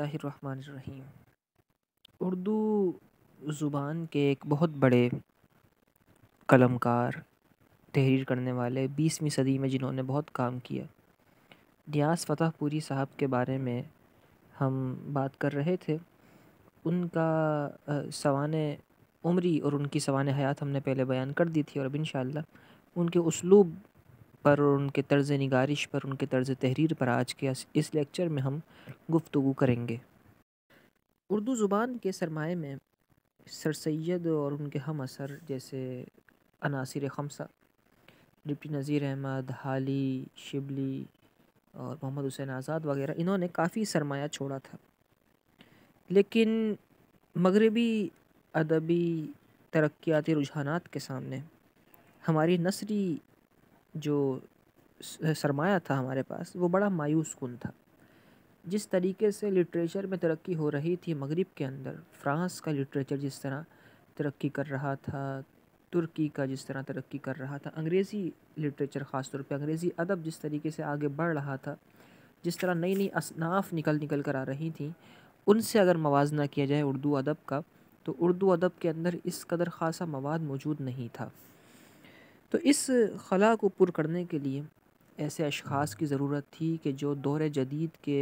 रहीम उर्दू ज़ुबान के एक बहुत बड़े कलमकार तहरीर करने वाले बीसवीं सदी में जिन्होंने बहुत काम किया रियाज फ़तहपुरी साहब के बारे में हम बात कर रहे थे उनका सवान उम्री और उनकी सवान हयात हमने पहले बयान कर दी थी और अब इन उनके उसलूब पर और उनके तर्ज़ निगारिश पर उनके तर्ज़ तहरीर पर आज के इस लेक्चर में हम गुफ्तु करेंगे उर्दू ज़ुबान के सरमाए में सर सैद और उनके हम असर जैसे अनासर खमसा डिप्टी नज़ीर अहमद हाली शिबली और मोहम्मद हुसैन आज़ाद वगैरह इन्होंने काफ़ी सरमाया छोड़ा था लेकिन मगरबी अदबी तरक्याती रुझान के सामने हमारी नसरी जो सरमाया था हमारे पास वो बड़ा मायूस कन था जिस तरीके से लिटरेचर में तरक्की हो रही थी मगरिब के अंदर फ्रांस का लिटरेचर जिस तरह तरक्की कर रहा था तुर्की का जिस तरह तरक्की कर रहा था अंग्रेज़ी लिटरेचर ख़ास तौर पे अंग्रेज़ी अदब जिस तरीके से आगे बढ़ रहा था जिस तरह नई नई असनाफ निकल निकल कर आ रही थी उनसे अगर मवाजना किया जाए उर्दू अदब का तो उर्दू अदब के अंदर इस कदर ख़ासा मवाद मौजूद नहीं था तो इस खला को पुर करने के लिए ऐसे अशखास की ज़रूरत थी कि जो दौर जदीद के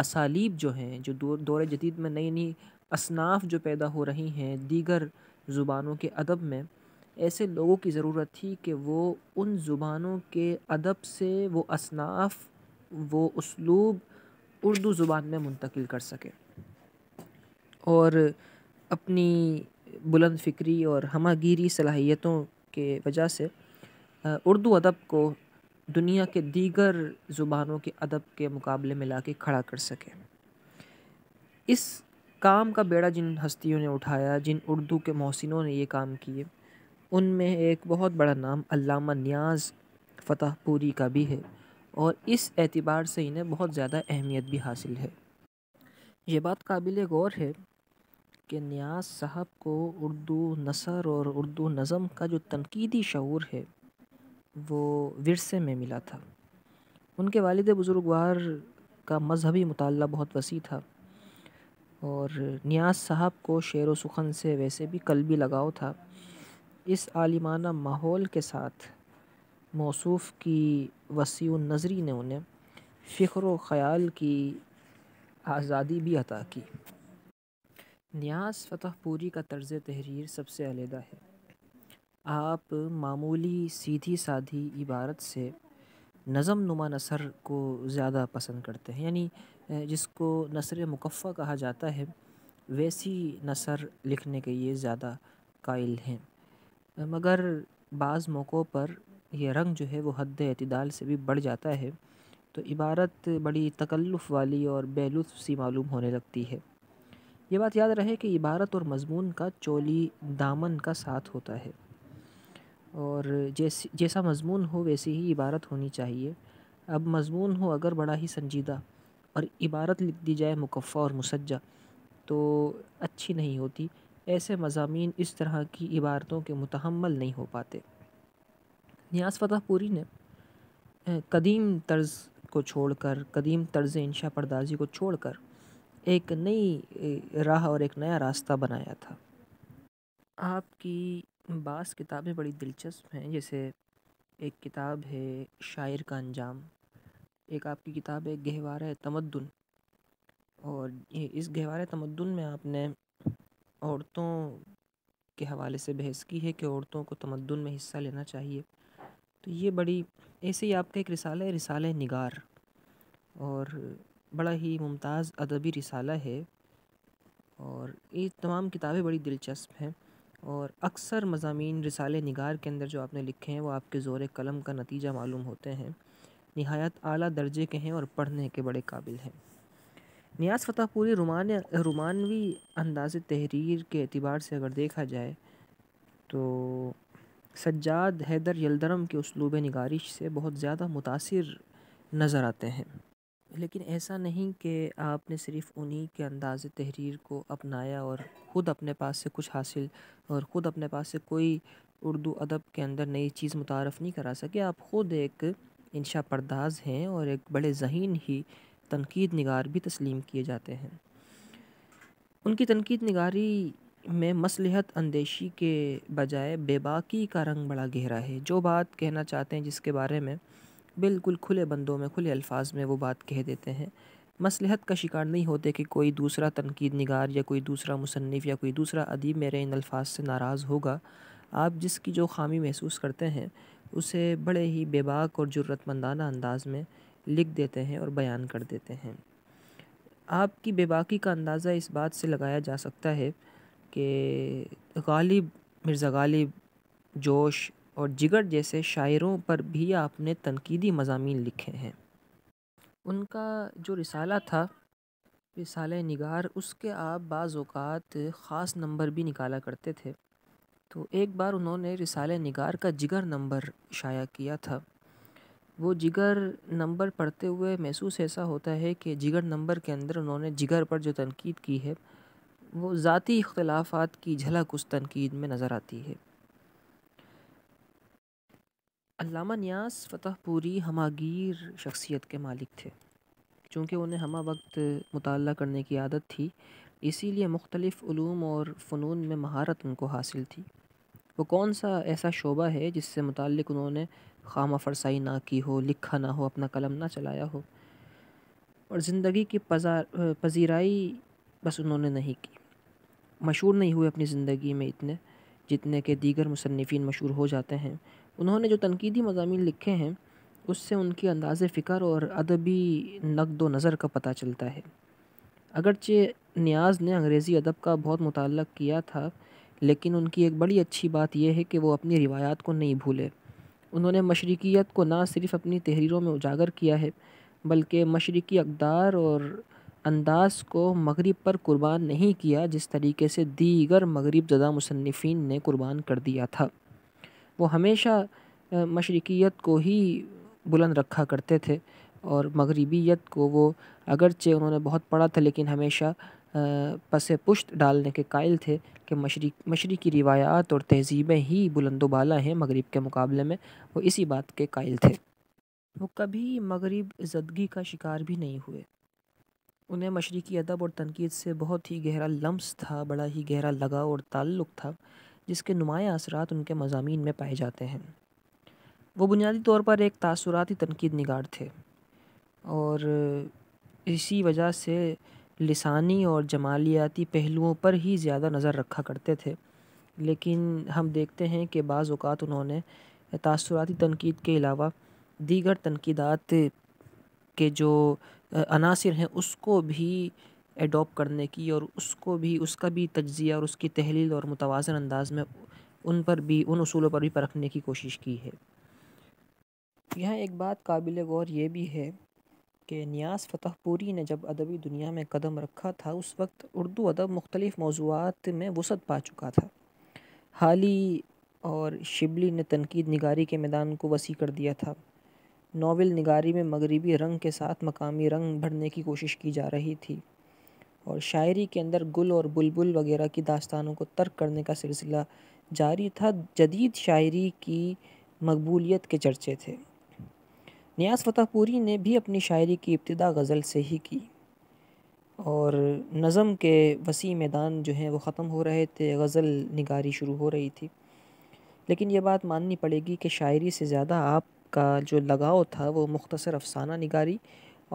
असालीब जो हैं जो दौर जदीद में नई नई असनाफ जो पैदा हो रही हैं दीगर ज़ुबानों के अदब में ऐसे लोगों की ज़रूरत थी कि वो उन ज़ुबानों के अदब से वो असनाफ वो उसलूब उर्दू ज़ुबान में मुंतकिल कर सके और अपनी बुलंद फ़िक्री और हमागीरी सलाहियतों के वजह से उर्दू अदब को दुनिया के दीगर ज़ुबानों के अदब के मुकाबले में ला के खड़ा कर सकें इस काम का बेड़ा जिन हस्तियों ने उठाया जिन उर्दू के मोहसिनों ने ये काम किए उनमें एक बहुत बड़ा नाम अल्लामा न्याज फतहपूरी का भी है और इस एतबार से इन्हें बहुत ज़्यादा अहमियत भी हासिल है ये बात काबिल गौर है कि न्याज साहब को उर्दू नसर और उर्दू नज़म का जो तनकीदी शूर है वो विरसे में मिला था उनके वालद बुज़ुर्गवार का मजहबी मताल बहुत वसी था और न्याज साहब को शेर व सुखन से वैसे भी कल भी लगाव था इस आलिमाना माहौल के साथ मौसूफ़ की वसी नज़री ने उन्हें फ़िक्र ख़याल की आज़ादी भी अता की न्यास पूरी का तर्ज़ तहरीर सबसे अलहदा है आप मामूली सीधी साधी इबारत से नज़म नुमा नसर को ज़्यादा पसंद करते हैं यानी जिसको नसर मुकफ़ा कहा जाता है वैसी नसर लिखने के ये ज़्यादा कायल हैं मगर बाज़ मौक़ों पर यह रंग जो है वो हद अतदाल से भी बढ़ जाता है तो इबारत बड़ी तकल्लुफ़ वाली और बेलुफ़ सी मालूम होने लगती है ये बात याद रहे कि इबारत और मजमून का चोली दामन का साथ होता है और जैसे जैसा मजमून हो वैसी ही इबारत होनी चाहिए अब मजमून हो अगर बड़ा ही संजीदा और इबारत लिख दी जाए मुकफ़ा और मुसज्जा तो अच्छी नहीं होती ऐसे मजामी इस तरह की इबारतों के मुतहमल नहीं हो पाते न्यास फतहपुरी ने कदीम तर्ज़ को छोड़कर कदीम तर्ज़ इंशा परदाजी को छोड़कर एक नई राह और एक नया रास्ता बनाया था आपकी बास किताबें बड़ी दिलचस्प हैं जैसे एक किताब है शायर का अंजाम एक आपकी किताब है गहवार तमद्दन और इस गहवार तमद्दन में आपने औरतों के हवाले से बहस की है कि औरतों को तमद्दन में हिस्सा लेना चाहिए तो ये बड़ी ऐसे ही आपका एक रिसाल है रिसाल निगार और बड़ा ही मुमताज़ अदबी रिसाला है और ये तमाम किताबें बड़ी दिलचस्प हैं और अक्सर मजामी रिसाले निगार के अंदर जो आपने लिखे हैं वो आपके ज़ोर कलम का नतीजा मालूम होते हैं नहायत आला दर्जे के हैं और पढ़ने के बड़े काबिल हैं न्याज फ़तेहपुरी रुमान रुमानवी अंदाज तहरीर के अतबार से अगर देखा जाए तो सज्जाद हैदर यलदरम के उसलूब नगारिश से बहुत ज़्यादा मुतासर नज़र आते हैं लेकिन ऐसा नहीं कि आपने सिर्फ़ उन्हीं के अंदाज़ तहरीर को अपनाया और ख़ुद अपने पास से कुछ हासिल और ख़ुद अपने पास से कोई उर्दू अदब के अंदर नई चीज़ मुतारफ़ नहीं करा सके आप ख़ुद एक इंशा परदाज हैं और एक बड़े जहीन ही तनकीद नगार भी तस्लीम किए जाते हैं उनकी तनकीद नगारी में मसलहत अंदेशी के बजाय बेबाकी का रंग बड़ा गहरा है जो बात कहना चाहते हैं जिसके बारे में बिल्कुल खुले बंदों में खुले अल्फाज में वो बात कह देते हैं मसलहत का शिकार नहीं होते कि कोई दूसरा तनकीद नगार या कोई दूसरा मुसनफ़ या कोई दूसरा अदीब मेरे इन अल्फाज से नाराज़ होगा आप जिसकी जो खामी महसूस करते हैं उसे बड़े ही बेबाक और ज़रूरतमंदाना अंदाज़ में लिख देते हैं और बयान कर देते हैं आपकी बेबाकी का अंदाज़ा इस बात से लगाया जा सकता है कि गालिब मिर्ज़ा गालिब जोश और जिगर जैसे शायरों पर भी आपने तनकीदी मजामी लिखे हैं उनका जो रिसाला था रिसाल निगार उसके आप बाज़ात ख़ास नंबर भी निकाला करते थे तो एक बार उन्होंने रिसाल निगार का जिगर नंबर शाया किया था वो जिगर नंबर पढ़ते हुए महसूस ऐसा होता है कि जिगर नंबर के अंदर उन्होंने जिगर पर जो तनकीद की है वो ज़ाती इख्तलाफात की झलक उस तनकीद में नज़र आती है अल्लामा न्यास फतहपूरी हमागीर शख्सियत के मालिक थे चूँकि उन्हें हम वक्त मुताल करने की आदत थी इसीलिए मुख्तलिफ़ ूम और फ़नून में महारत उनको हासिल थी वो कौन सा ऐसा शोबा है जिससे मुतक उन्होंने खामा फरसाई ना की हो लिखा ना हो अपना कलम ना चलाया हो और ज़िंदगी की पजीराई बस उन्होंने नहीं की मशहूर नहीं हुए अपनी ज़िंदगी में इतने जितने के दीगर मुसनफ़ी मशहूर हो जाते हैं उन्होंने जो तनकीदी मजामी लिखे हैं उससे उनके अंदाज़ फ़िक्र और अदबी नकद नज़र का पता चलता है अगरचे न्याज ने अंग्रेज़ी अदब का बहुत मुतल किया था लेकिन उनकी एक बड़ी अच्छी बात यह है कि वो अपनी रिवायात को नहीं भूले उन्होंने मशरकियत को ना सिर्फ अपनी तहरीरों में उजागर किया है बल्कि मशरक़ी अकदार और अंदाज को मगरिब पर कुर्बान नहीं किया जिस तरीके से दीगर मगरिब ज़दा मुसनफिन ने कुर्बान कर दिया था वो हमेशा मशरकियत को ही बुलंद रखा करते थे और मगरबीत को वो अगरचे उन्होंने बहुत पढ़ा था लेकिन हमेशा पसे पुश्त डालने के कायल थे कि मशरक मशरक़ी रिवायात और तहजीबें ही बुलंदोबाला हैं मगरब के मुकाबले में वो इसी बात के कायल थे वो कभी मगरब जदगी का शिकार भी नहीं हुए उन्हें मशरक़ी अदब और तनकीद से बहुत ही गहरा लम्स था बड़ा ही गहरा लगाव और ताल्लुक़ था जिसके नुमाया असरात उनके मजामी में पाए जाते हैं वो बुनियादी तौर पर एक तासराती तनकीद निगार थे और इसी वजह से लसानी और जमालियाती पहलुओं पर ही ज़्यादा नज़र रखा करते थे लेकिन हम देखते हैं कि बाज़ उन्होंने तासराती तनकीद के अलावा दीगर तनकीदात के जो अनासर हैं उसको भी एडोप करने की और उसको भी उसका भी तज्ज़िया और उसकी तहलील और मुतवाज़न अंदाज़ में उन पर भी उन असूलों पर भी परखने की कोशिश की है यह एक बात काबिल गौर ये भी है कि न्यास फ़तहपुरी ने जब अदबी दुनिया में कदम रखा था उस वक्त उर्दू अदब मुख्तलिफ़ मौजूद में वसत पा चुका था हाली और शिबली ने तनकीद निगारी के मैदान को वसी कर दिया था नावल निगारी में मगरबी रंग के साथ मकामी रंग भरने की कोशिश की जा रही थी और शायरी के अंदर गुल और बुलबुल वगैरह की दास्तानों को तर्क करने का सिलसिला जारी था जदीद शायरी की मकबूलीत के चर्चे थे न्याज फतेहपुरी ने भी अपनी शायरी की इब्तदा गज़ल से ही की और नज़म के वसी मैदान जो हैं वो ख़त्म हो रहे थे गज़ल निगारी शुरू हो रही थी लेकिन ये बात माननी पड़ेगी कि शायरी से ज़्यादा आप का जो लगाव था वो मुख्तर अफसाना निगारी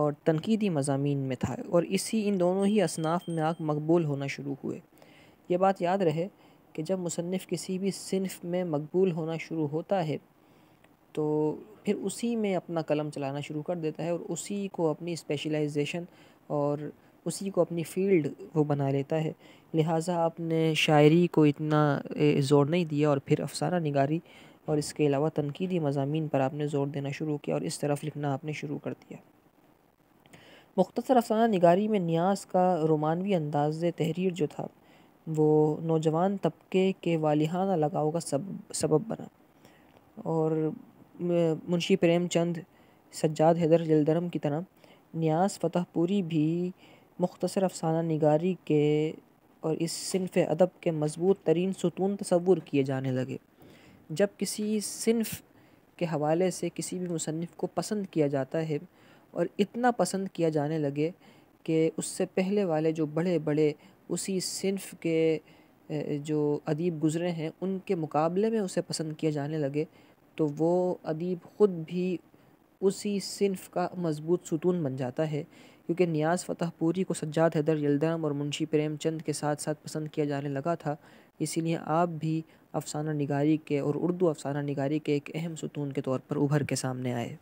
और तनकीदी मजामी में था और इसी इन दोनों ही असनाफ में आग मकबूल होना शुरू हुए ये बात याद रहे कि जब मुसनफ़ किसी भी सिनफ में मकबूल होना शुरू होता है तो फिर उसी में अपना कलम चलाना शुरू कर देता है और उसी को अपनी स्पेशलाइजेशन और उसी को अपनी फील्ड वो बना लेता है लिहाजा आपने शायरी को इतना ज़ोर नहीं दिया और फिर अफसाना निगारी और इसके अलावा तनकीदी मजामी पर आपने ज़ोर देना शुरू किया और इस तरफ लिखना आपने शुरू कर दिया मुख्तर अफसाना निगारी में न्याज का रोमानवी अंदाज तहरीर जो था वो नौजवान तबके के वालिहाना लगाव का सब सबब बना और मुंशी प्रेमचंद सज्जाद हैदर जलदरम की तरह न्यास फ़तहपुरी भी मुख्तर अफसाना निगारी के और इस सिनफ अदब के मजबूत तरीन सतून तस्वूर किए जाने लगे जब किसी सिनफ के हवाले से किसी भी मुसनफ़ को पसंद किया जाता है और इतना पसंद किया जाने लगे कि उससे पहले वाले जो बड़े बड़े उसी सिनफ के जो अदीब गुज़रे हैं उनके मुकाबले में उसे पसंद किया जाने लगे तो वो अदीब ख़ुद भी उसी सिनफ का मजबूत सुतून बन जाता है क्योंकि नियाज़ फ़तहपुरी को सज्जाद हैदर यलदाम और मुंशी प्रेमचंद के साथ साथ पसंद किया जाने लगा था इसीलिए आप भी अफसाना निगारी के और उर्दू अफसाना निगारी के एक अहम सतून के तौर पर उभर के सामने आए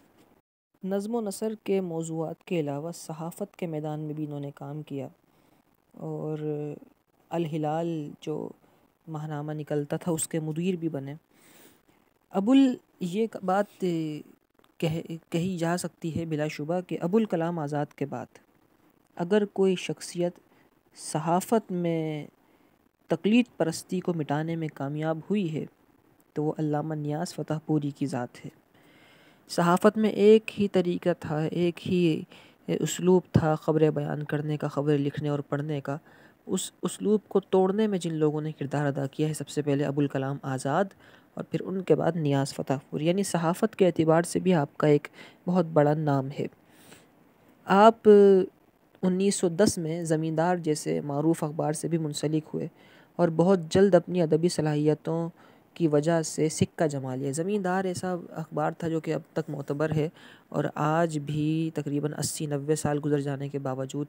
नज़म नसर के मौजूद के अलावा सहाफ़त के मैदान में भी इन्होंने काम किया और अलहिलाल जो माहनामा निकलता था उसके मुदीर भी बने अबुल ये बात कह कही जा सकती है बिलाशुबा कि अबुल कलाम आज़ाद के बाद अगर कोई शख्सियत सहाफ़त में तकलीद परस्ती को मिटाने में कामयाब हुई है तो वो अल्लामा न्यास फ़तहपुरी की ज़ात है सहाफ़त में एक ही तरीका था एक ही उसलूब था ख़बरें बयान करने का ख़बरें लिखने और पढ़ने का उस उसलूब को तोड़ने में जिन लोगों ने किरदार अदा किया है सबसे पहले अबुल कलाम आज़ाद और फिर उनके बाद नियाज़ फ़तहपुर यानी सहाफ़त के अतबार से भी आपका एक बहुत बड़ा नाम है आप 1910 में ज़मींदार जैसे मरूफ अखबार से भी मुंसलिक हुए और बहुत जल्द अपनी अदबी सलाहियतों की वजह से सिक्का जमा लिया ज़मींदार ऐसा अखबार था जो कि अब तक मोतबर है और आज भी तकरीबन 80 90 साल गुजर जाने के बावजूद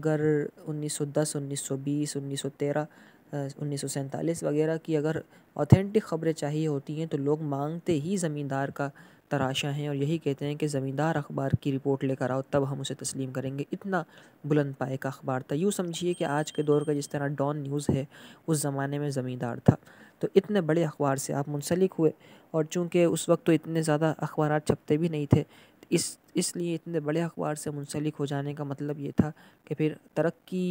अगर 1910 1920 1913 उन्नीस वगैरह की अगर ऑथेंटिक ख़बरें चाहिए होती हैं तो लोग मांगते ही ज़मींदार का तराशा हैं और यही कहते हैं कि ज़मींदार अखबार की रिपोर्ट लेकर आओ तब हम उसे तस्लीम करेंगे इतना बुलंद पाए का अखबार था यूँ समझिए कि आज के दौर का जिस तरह डॉन न्यूज़ है उस ज़माने में ज़मींदार था तो इतने बड़े अखबार से आप मुंसलिक हुए और चूँकि उस वक्त तो इतने ज़्यादा अखबार छपते भी नहीं थे इस इसलिए इतने बड़े अखबार से मुंसलिक हो जाने का मतलब ये था कि फिर तरक्की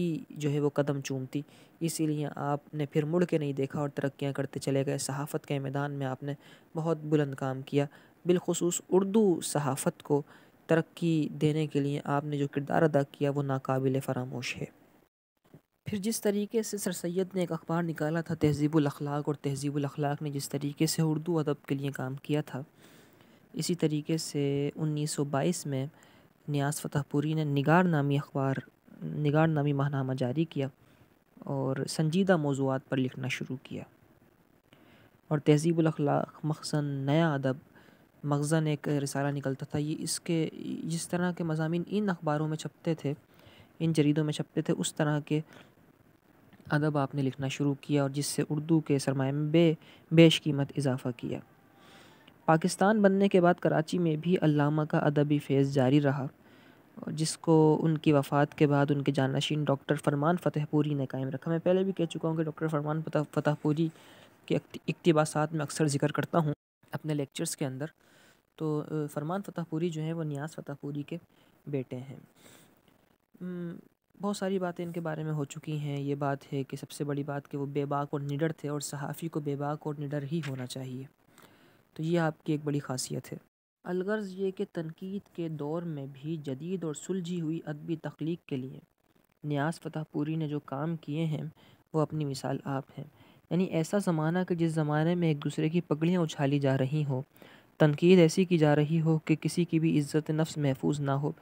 जो है वो कदम चूमती इसीलिए आपने फिर मुड़ के नहीं देखा और तरक्याँ करते चले गए सहाफ़त के मैदान में आपने बहुत बुलंद काम किया बिलखसूस उर्दू सहाफ़त को तरक्की देने के लिए आपने जो किरदार अदा किया वो नाकबिल फरामोश है फिर जिस तरीके से सर सैद ने एक अखबार निकाला था तहजीबुल अखलाक और तहज़ीब अखलाक ने जिस तरीके से उर्दू अदब के लिए काम किया था इसी तरीके से 1922 में न्यास फतहपुरी ने निगार नामी अखबार निगार नामी माहनामा जारी किया और संजीदा मौजूद पर लिखना शुरू किया और तहजीब अखलाक मखसन नया अदब मखजन एक रिसाला निकलता था ये इसके जिस तरह के मजामी इन अखबारों में छपते थे इन जरीदों में छपते थे उस तरह के अदब आपने लिखना शुरू किया और जिससे उर्दू के सरमाए में बे बेश कीमत इजाफ़ा किया पाकिस्तान बनने के बाद कराची में भी अल्लामा का अदबी फेज़ जारी रहा जिसको उनकी वफ़ात के बाद उनके जानशीन डॉक्टर फरमान फ़तेहपुरी ने कायम रखा मैं पहले भी कह चुका हूँ कि डॉक्टर फरमान फ़तेहपुरी के इकतबासात में अक्सर जिक्र करता हूँ अपने लेक्चर्स के अंदर तो फरमान फ़तेहपुरी जो हैं वो न्याज फ़तेहपुरी के बेटे हैं बहुत सारी बातें इनके बारे में हो चुकी हैं ये बात है कि सबसे बड़ी बात कि वो बेबाक और निडर थे और सहाफ़ी को बेबाक और निडर ही होना चाहिए तो ये आपकी एक बड़ी खासियत है अलगर्ज ये कि तनकीद के दौर में भी जदीद और सुलझी हुई अदबी तख्लीक के लिए न्यास फतेहपुरी ने जो काम किए हैं वो अपनी मिसाल आप हैं यानी ऐसा ज़माना कि जिस ज़माने में एक दूसरे की पगड़ियाँ उछाली जा रही हों तनकीद ऐसी की जा रही हो कि किसी की भी इज़्ज़त नफ्स महफूज ना हो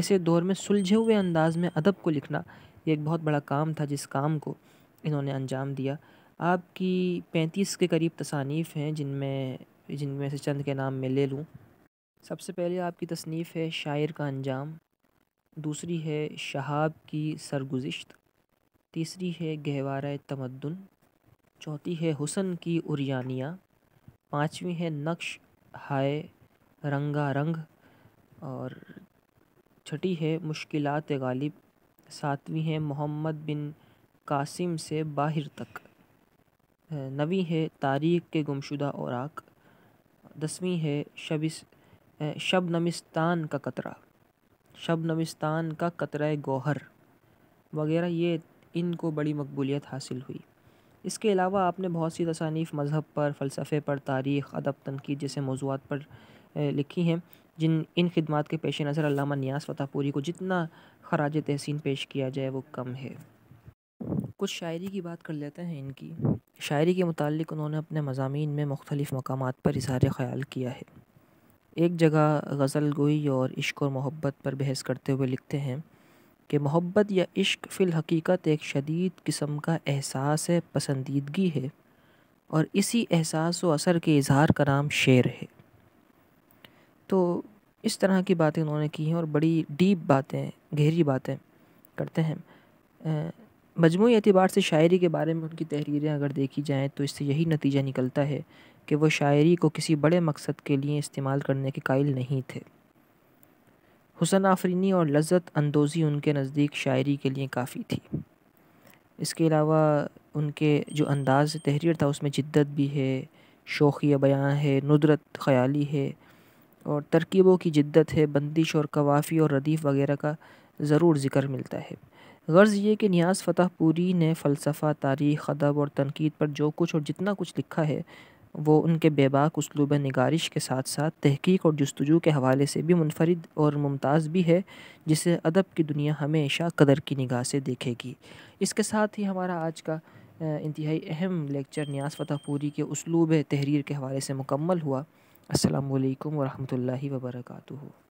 ऐसे दौर में सुलझे हुए अंदाज में अदब को लिखना ये एक बहुत बड़ा काम था जिस काम को इन्होंने अंजाम दिया आपकी पैंतीस के करीब तसानीफ़ हैं जिनमें जिनमें से चंद के नाम मैं ले लूँ सबसे पहले आपकी तसनीफ़ है शायर का अंजाम दूसरी है शहाब की सरगुजश्त तीसरी है गहवार तमद्दन चौथी है हुसन की उरियानिया पाँचवीं है नक्श हाय रंगा रंग और छठी है मुश्किल गालिब सातवीं है मोहम्मद बिन कासिम से बाहर तक नवी है तारीख के गुमशुदा औरक दसवीं है शबिस शब नमिस्तान का कतरा शब नमिस्तान का कतरा गौहर वगैरह ये इनको बड़ी मकबूलियत हासिल हुई इसके अलावा आपने बहुत सी तसानीफ मज़हब पर फ़लसफ़े पर तारीख़ अदब तनकीद जैसे मौजूद पर लिखी हैं जिन इन खदमात के पेश नज़र अलामा न्यास फतापूरी को जितना खराज तहसिन पेश किया जाए वो कम है कुछ शायरी की बात कर लेते हैं इनकी शायरी के मुतल उन्होंने अपने मजामी में मुख्तलिफ़ मकाम पर इजहार ख्याल किया है एक जगह गज़ल गोई और इश्क और मोहब्बत पर बहस करते हुए लिखते हैं कि मोहब्बत या इश्क फ़िल हकीकत एक शदीद किस्म का एहसास पसंदीदगी है और इसी एहसास व असर के इजहार का नाम शेर है तो इस तरह की बातें उन्होंने की हैं और बड़ी डीप बातें गहरी बातें करते हैं मजमू एतबार से शायरी के बारे में उनकी तहरीरें अगर देखी जाएँ तो इससे यही नतीजा निकलता है कि वह शायरी को किसी बड़े मकसद के लिए इस्तेमाल करने के कायल नहीं थे हुसन आफरीनी और लज्जत अंदोज़ी उनके नज़दीक शायरी के लिए काफ़ी थी इसके अलावा उनके जो अंदाज़ तहरीर था उसमें जिद्दत भी है शोखिया बयाँ है नुदरत ख्याली है और तरकीबों की जिद्दत है बंदिश और कवाफ़ी और रदीफ़ वगैरह का ज़रूर ज़िक्र मिलता है गर्ज़ ये कि नियाज़ पूरी ने फ़लसफ़ा तारीख़ अदब और तनकीद पर जो कुछ और जितना कुछ लिखा है वो उनके बेबाक उसलूब नगारिश के साथ साथ तहकीक और जस्तजू के हवाले से भी मुनफरद और मुमताज़ भी है जिसे अदब की दुनिया हमेशा कदर की निगाह से देखेगी इसके साथ ही हमारा आज का इंतहाई अहम लेक्चर न्याज पूरी के उसलूब तहरीर के हवाले से मुकम्मल हुआ अल्लाम वरहमल वर्का